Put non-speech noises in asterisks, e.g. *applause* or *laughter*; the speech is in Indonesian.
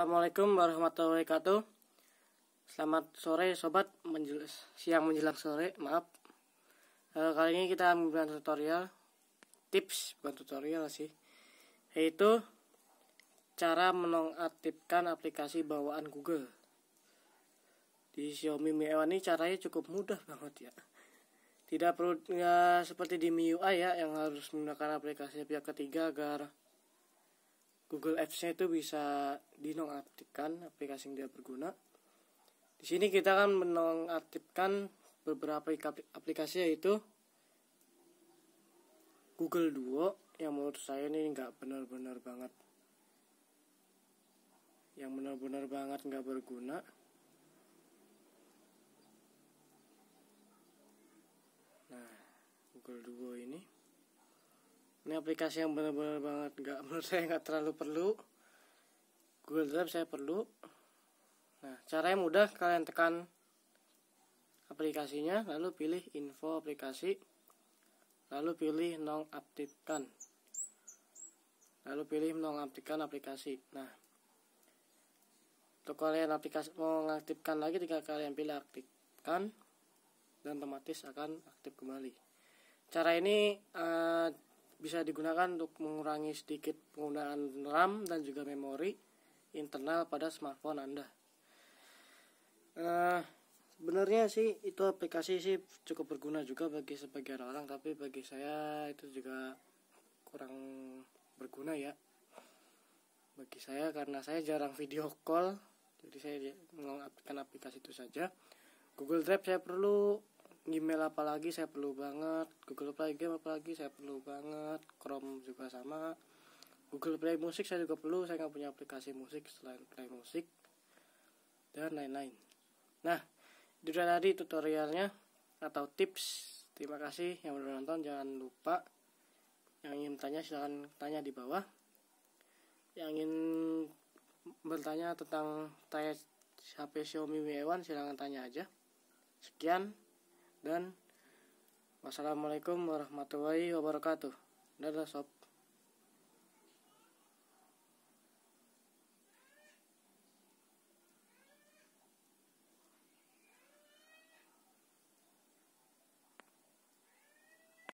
Assalamualaikum warahmatullahi wabarakatuh. Selamat sore sobat, menjel siang menjelang sore, maaf. E, kali ini kita memberikan tutorial tips, bukan tutorial sih, yaitu cara menonaktifkan aplikasi bawaan Google. Di Xiaomi Mi A ini caranya cukup mudah banget ya. Tidak perlu ya, seperti di MIUI ya yang harus menggunakan aplikasi pihak ketiga agar Google Apps-nya itu bisa dinonaktifkan aplikasi yang tidak berguna. Di sini kita akan menonaktifkan beberapa aplikasi yaitu Google Duo yang menurut saya ini nggak benar-benar banget yang benar-benar banget nggak berguna nah Google Duo ini ini aplikasi yang benar-benar banget nggak *laughs* menurut saya nggak terlalu perlu Google Drive saya perlu nah caranya mudah kalian tekan aplikasinya lalu pilih info aplikasi lalu pilih nonaktifkan lalu pilih nonaktifkan aplikasi nah untuk kalian aplikasi mau mengaktifkan lagi tinggal kalian pilih aktifkan dan otomatis akan aktif kembali cara ini uh, bisa digunakan untuk mengurangi sedikit penggunaan RAM dan juga memori internal pada smartphone Anda. Nah, sebenarnya sih itu aplikasi sih cukup berguna juga bagi sebagian orang tapi bagi saya itu juga kurang berguna ya bagi saya karena saya jarang video call jadi saya mengaktifkan aplikasi itu saja Google Drive saya perlu Gmail apalagi saya perlu banget, Google Play Game apalagi saya perlu banget, Chrome juga sama. Google Play Music saya juga perlu, saya nggak punya aplikasi musik selain Play Music dan lain-lain. Nah, itu tadi tutorialnya atau tips. Terima kasih yang udah nonton, jangan lupa yang ingin tanya silahkan tanya di bawah. Yang ingin bertanya tentang tanya HP Xiaomi Mi 1 silahkan tanya aja. Sekian dan wassalamualaikum warahmatullahi wabarakatuh. Dadah sob.